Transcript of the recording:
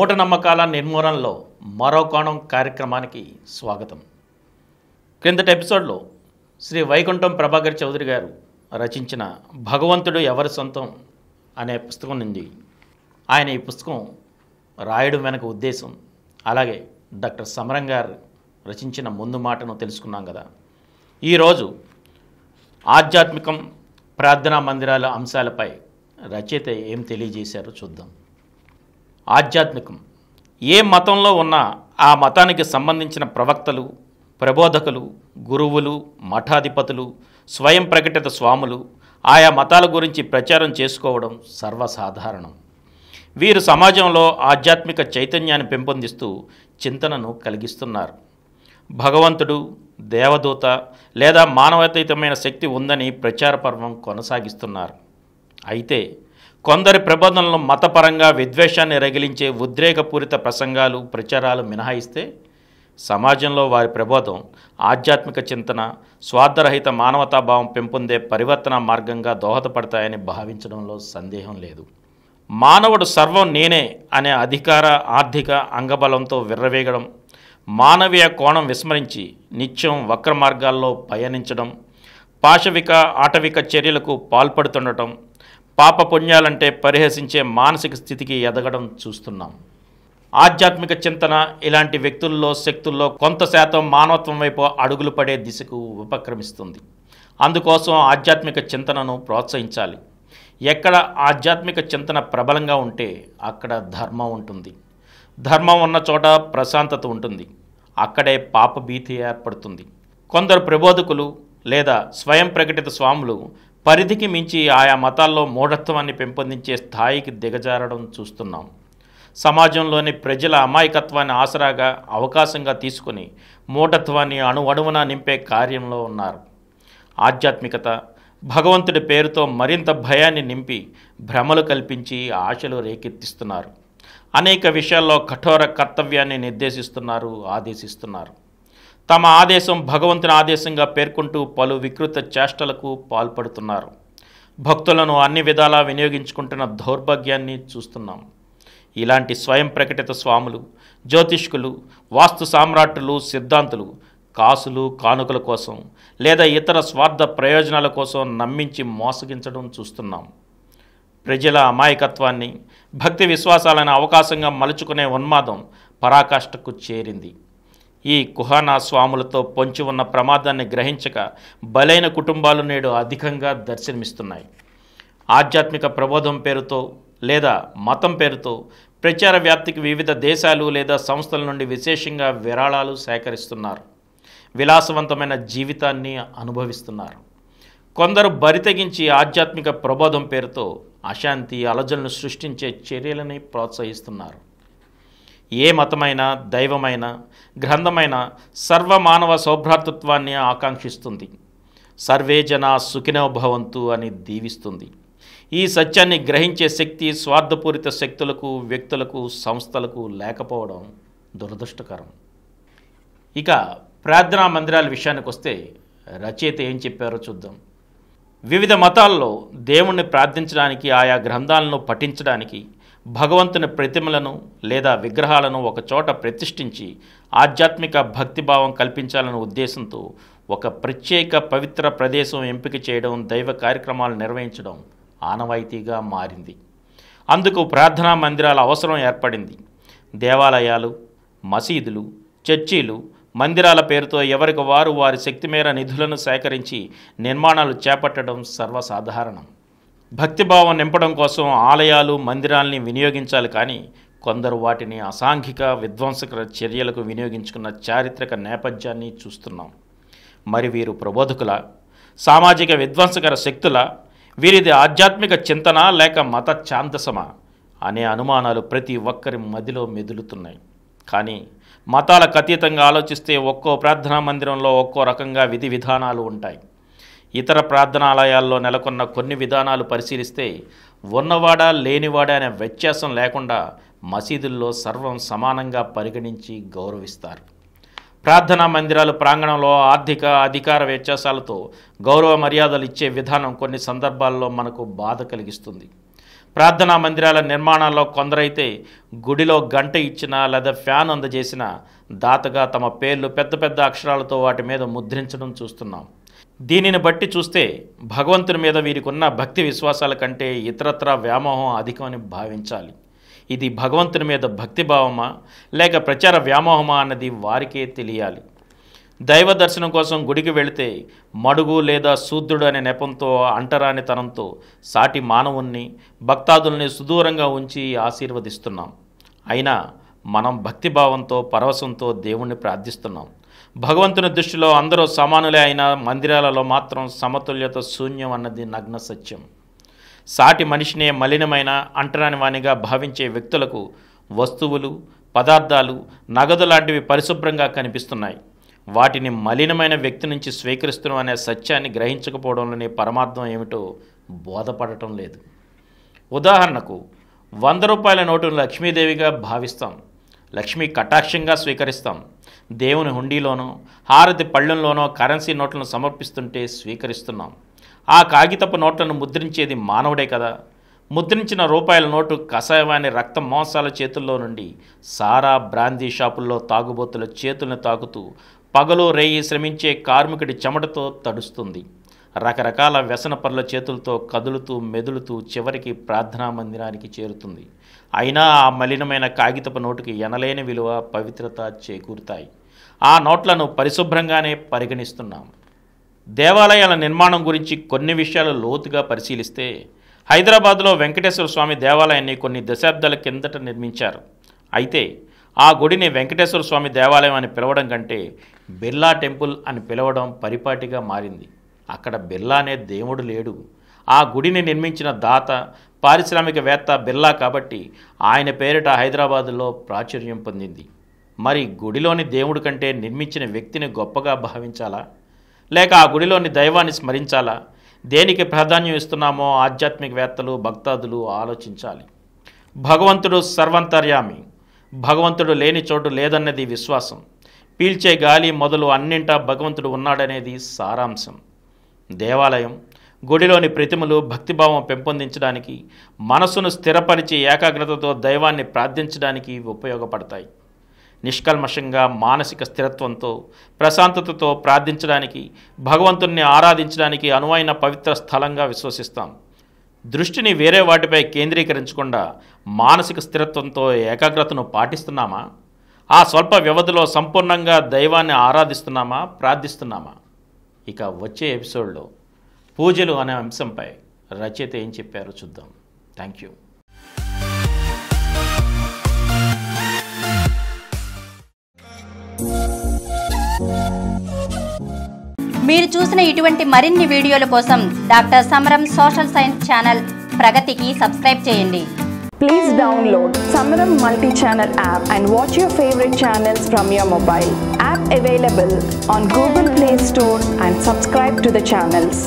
మూఢనమ్మకాల నిర్మూలనలో మరో కోణం కార్యక్రమానికి స్వాగతం క్రిందటి ఎపిసోడ్లో శ్రీ వైకుంఠం ప్రభాకర్ చౌదరి గారు రచించిన భగవంతుడు ఎవరి సొంతం అనే పుస్తకం నుండి ఆయన ఈ పుస్తకం రాయడం వెనక ఉద్దేశం అలాగే డాక్టర్ సమరం గారు రచించిన ముందు మాటను తెలుసుకున్నాం కదా ఈరోజు ఆధ్యాత్మికం ప్రార్థనా మందిరాల అంశాలపై రచయిత ఏం తెలియజేశారో చూద్దాం ఆధ్యాత్మికం ఏ మతంలో ఉన్నా ఆ మతానికి సంబంధించిన ప్రవక్తలు ప్రబోధకులు గురువులు మఠాధిపతులు స్వయం ప్రకటిత స్వాములు ఆయా మతాల గురించి ప్రచారం చేసుకోవడం సర్వసాధారణం వీరు సమాజంలో ఆధ్యాత్మిక చైతన్యాన్ని పెంపొందిస్తూ చింతనను కలిగిస్తున్నారు భగవంతుడు దేవదూత లేదా మానవతీతమైన శక్తి ఉందని ప్రచార పర్వం కొనసాగిస్తున్నారు అయితే కొందరి ప్రబోధనలు మతపరంగా విద్వేషాన్ని రగిలించే ఉద్రేకపూరిత ప్రసంగాలు ప్రచారాలు మినహాయిస్తే సమాజంలో వారి ప్రబోధం ఆధ్యాత్మిక చింతన స్వార్థరహిత మానవతాభావం పెంపొందే పరివర్తన మార్గంగా దోహదపడతాయని భావించడంలో సందేహం లేదు మానవుడు సర్వం నేనే అనే అధికార ఆర్థిక అంగబలంతో విర్రవేగడం మానవీయ కోణం విస్మరించి నిత్యం వక్ర మార్గాల్లో పయనించడం పాశవిక ఆటవిక చర్యలకు పాల్పడుతుండటం పాపపుణ్యాలంటే పరిహసించే మానసిక స్థితికి ఎదగడం చూస్తున్నాం ఆధ్యాత్మిక చింతన ఇలాంటి వ్యక్తుల్లో శక్తుల్లో కొంత శాతం మానవత్వం వైపు అడుగులు పడే దిశకు ఉపక్రమిస్తుంది అందుకోసం ఆధ్యాత్మిక చింతనను ప్రోత్సహించాలి ఎక్కడ ఆధ్యాత్మిక చింతన ప్రబలంగా ఉంటే అక్కడ ధర్మం ఉంటుంది ధర్మం ఉన్న చోట ప్రశాంతత ఉంటుంది అక్కడే పాపభీతి ఏర్పడుతుంది కొందరు ప్రబోధకులు లేదా స్వయం ప్రకటిత స్వాములు పరిధికి మించి ఆయా మతాల్లో మూఢత్వాన్ని పెంపొందించే స్థాయికి దిగజారడం చూస్తున్నాం సమాజంలోని ప్రజల అమాయకత్వాన్ని ఆసరాగా అవకాశంగా తీసుకుని మూఢత్వాన్ని అణువణువున నింపే కార్యంలో ఉన్నారు ఆధ్యాత్మికత భగవంతుడి పేరుతో మరింత భయాన్ని నింపి భ్రమలు కల్పించి ఆశలు రేకెత్తిస్తున్నారు అనేక విషయాల్లో కఠోర కర్తవ్యాన్ని నిర్దేశిస్తున్నారు ఆదేశిస్తున్నారు తమ ఆదేశం భగవంతుని ఆదేశంగా పేర్కొంటూ పలు వికృత చేష్టలకు పాల్పడుతున్నారు భక్తులను అన్ని విధాలా వినియోగించుకుంటున్న దౌర్భాగ్యాన్ని చూస్తున్నాం ఇలాంటి స్వయం ప్రకటిత స్వాములు జ్యోతిష్కులు వాస్తు సామ్రాట్లు సిద్ధాంతులు కాసులు కానుకల కోసం లేదా ఇతర స్వార్థ ప్రయోజనాల కోసం నమ్మించి మోసగించడం చూస్తున్నాం ప్రజల అమాయకత్వాన్ని భక్తి విశ్వాసాలను అవకాశంగా మలుచుకునే ఉన్మాదం పరాకాష్ఠకు చేరింది ఈ కుహానా స్వాములతో పొంచి ఉన్న ప్రమాదాన్ని గ్రహించక బలైన కుటుంబాలు నేడు అధికంగా దర్శనమిస్తున్నాయి ఆధ్యాత్మిక ప్రబోధం పేరుతో లేదా మతం పేరుతో ప్రచార వ్యాప్తికి వివిధ దేశాలు లేదా సంస్థల నుండి విశేషంగా విరాళాలు సేకరిస్తున్నారు విలాసవంతమైన జీవితాన్ని అనుభవిస్తున్నారు కొందరు బరితెగించి ఆధ్యాత్మిక ప్రబోధం పేరుతో అశాంతి అలజలను సృష్టించే చర్యలని ప్రోత్సహిస్తున్నారు ఏ మతమైన దైవమైన గ్రంథమైన సర్వమానవ సౌభ్రాతృత్వాన్ని ఆకాంక్షిస్తుంది సర్వే జన సుఖినోభవంతు అని దీవిస్తుంది ఈ సత్యాన్ని గ్రహించే శక్తి స్వార్థపూరిత శక్తులకు వ్యక్తులకు సంస్థలకు లేకపోవడం దురదృష్టకరం ఇక ప్రార్థనా మందిరాల విషయానికి వస్తే రచయిత ఏం చెప్పారో చూద్దాం వివిధ మతాల్లో దేవుణ్ణి ప్రార్థించడానికి ఆయా గ్రంథాలను పఠించడానికి భగవంతుని ప్రతిమలను లేదా విగ్రహాలను ఒకచోట ప్రతిష్ఠించి ఆధ్యాత్మిక భక్తిభావం కల్పించాలనే ఉద్దేశంతో ఒక ప్రత్యేక పవిత్ర ప్రదేశం ఎంపిక చేయడం దైవ కార్యక్రమాలు నిర్వహించడం ఆనవాయితీగా మారింది అందుకు ప్రార్థనా మందిరాల అవసరం ఏర్పడింది దేవాలయాలు మసీదులు చర్చీలు మందిరాల పేరుతో ఎవరికి వారు వారి శక్తి మేర నిధులను సేకరించి నిర్మాణాలు చేపట్టడం సర్వసాధారణం భక్తిభావం నింపడం కోసం ఆలయాలు మందిరాల్ని వినియోగించాలి కానీ కొందరు వాటిని అసాంఘిక విధ్వంసకర చర్యలకు వినియోగించుకున్న చారిత్రక నేపథ్యాన్ని చూస్తున్నాం మరి వీరు ప్రబోధకుల సామాజిక విధ్వంసకర శక్తుల వీరిది ఆధ్యాత్మిక చింతన లేక మత ఛాందసమా అనే అనుమానాలు ప్రతి ఒక్కరి మదిలో మెదులుతున్నాయి కానీ మతాలకు అతీతంగా ఆలోచిస్తే ఒక్కో ప్రార్థనా మందిరంలో ఒక్కో రకంగా విధి విధానాలు ఉంటాయి ఇతర ప్రార్థనాలయాల్లో నెలకొన్న కొన్ని విధానాలు పరిశీలిస్తే ఉన్నవాడా లేనివాడా అనే వ్యత్యాసం లేకుండా మసీదుల్లో సర్వం సమానంగా పరిగణించి గౌరవిస్తారు ప్రార్థనా మందిరాలు ప్రాంగణంలో ఆర్థిక అధికార వ్యత్యాసాలతో గౌరవ మర్యాదలు ఇచ్చే విధానం కొన్ని సందర్భాల్లో మనకు బాధ కలిగిస్తుంది ప్రార్థనా మందిరాల నిర్మాణాల్లో కొందరైతే గుడిలో గంట ఇచ్చినా లేదా ఫ్యాన్ అందజేసిన దాతగా తమ పేర్లు పెద్ద పెద్ద అక్షరాలతో వాటి మీద ముద్రించడం చూస్తున్నాం దీనిని బట్టి చూస్తే భగవంతుని మీద వీరికున్న భక్తి విశ్వాసాల కంటే ఇతరత్రా వ్యామోహం అధికమని భావించాలి ఇది భగవంతుని మీద భక్తిభావమా లేక ప్రచార వ్యామోహమా అన్నది వారికే తెలియాలి దైవ దర్శనం కోసం గుడికి వెళితే మడుగు లేదా శూద్రుడు అనే నెపంతో అంటరానితనంతో సాటి మానవుణ్ణి భక్తాదుల్ని సుదూరంగా ఉంచి ఆశీర్వదిస్తున్నాం అయినా మనం భక్తిభావంతో పరవశంతో దేవుణ్ణి ప్రార్థిస్తున్నాం భగవంతుని దృష్టిలో అందరూ సమానులే అయిన మందిరాలలో మాత్రం సమతుల్యత శూన్యం అన్నది నగ్న సత్యం సాటి మనిషినే మలినమైన అంటరాని వానిగా భావించే వ్యక్తులకు వస్తువులు పదార్థాలు నగదు లాంటివి పరిశుభ్రంగా కనిపిస్తున్నాయి వాటిని మలినమైన వ్యక్తి నుంచి స్వీకరిస్తున్నాం అనే సత్యాన్ని గ్రహించకపోవడంలోని పరమార్థం ఏమిటో బోధపడటం లేదు ఉదాహరణకు వంద రూపాయల నోటును లక్ష్మీదేవిగా భావిస్తాం లక్ష్మీ కటాక్షంగా స్వీకరిస్తాం దేవుని హుండీలోనో హారతి పళ్ళెంలోనో కరెన్సీ నోట్లను సమర్పిస్తుంటే స్వీకరిస్తున్నాం ఆ కాగితపు నోట్లను ముద్రించేది మానవుడే కదా ముద్రించిన రూపాయల నోటు కషాయవాణి రక్త మోసాల చేతుల్లో నుండి సారా బ్రాందీ షాపుల్లో తాగుబోతుల చేతులను తాకుతూ పగలు రేయి శ్రమించే కార్మికుడి చెమటతో తడుస్తుంది రకరకాల వ్యసన పనుల చేతులతో కదులుతూ మెదులుతూ చివరికి ప్రార్థనా మందిరానికి చేరుతుంది అయినా ఆ మలినమైన కాగితపు నోటుకి ఎనలేని విలువ పవిత్రత చేకూరుతాయి ఆ నోట్లను పరిశుభ్రంగానే పరిగణిస్తున్నాం దేవాలయాల నిర్మాణం గురించి కొన్ని విషయాలు లోతుగా పరిశీలిస్తే హైదరాబాద్లో వెంకటేశ్వర స్వామి దేవాలయాన్ని కొన్ని దశాబ్దాల కిందట నిర్మించారు అయితే ఆ గుడిని వెంకటేశ్వర స్వామి దేవాలయం అని పిలవడం కంటే బిర్లా టెంపుల్ అని పిలవడం పరిపాటిగా మారింది అక్కడ బిర్లా అనే దేవుడు లేడు ఆ గుడిని నిర్మించిన దాత పారిశ్రామికవేత్త బిర్లా కాబట్టి ఆయన పేరిట హైదరాబాదులో ప్రాచుర్యం పొందింది మరి గుడిలోని దేవుడి కంటే నిర్మించిన వ్యక్తిని గొప్పగా భావించాలా లేక ఆ గుడిలోని దైవాన్ని స్మరించాలా దేనికి ప్రాధాన్యం ఇస్తున్నామో ఆధ్యాత్మికవేత్తలు భక్తాదులు ఆలోచించాలి భగవంతుడు సర్వంతర్యామి భగవంతుడు లేని చోటు లేదన్నది విశ్వాసం పీల్చే గాలి మొదలు అన్నింటా భగవంతుడు ఉన్నాడనేది సారాంశం దేవాలయం గుడిలోని ప్రతిమలు భక్తిభావం పెంపొందించడానికి మనసును స్థిరపరిచి ఏకాగ్రతతో దైవాన్ని ప్రార్థించడానికి ఉపయోగపడతాయి నిష్కల్మషంగా మానసిక స్థిరత్వంతో ప్రశాంతతతో ప్రార్థించడానికి భగవంతుణ్ణి ఆరాధించడానికి అనువైన పవిత్ర స్థలంగా విశ్వసిస్తాం దృష్టిని వేరే వాటిపై కేంద్రీకరించకుండా మానసిక స్థిరత్వంతో ఏకాగ్రతను పాటిస్తున్నామా ఆ స్వల్ప వ్యవధిలో సంపూర్ణంగా దైవాన్ని ఆరాధిస్తున్నామా ప్రార్థిస్తున్నామా ఇక వచ్చే ఎపిసోడ్లో పూజలు అనే అంశంపై రచయిత ఏం చెప్పారో చూద్దాం థ్యాంక్ యూ మీరు చూసిన ఇటువంటి మరిన్ని వీడియోల కోసం doctor Samaram social science channel ప్రగతికి సబ్స్క్రైబ్ చేయండి please download Samaram multi channel app and watch your favourite channels from your mobile app available on Google Play Store and subscribe to the channels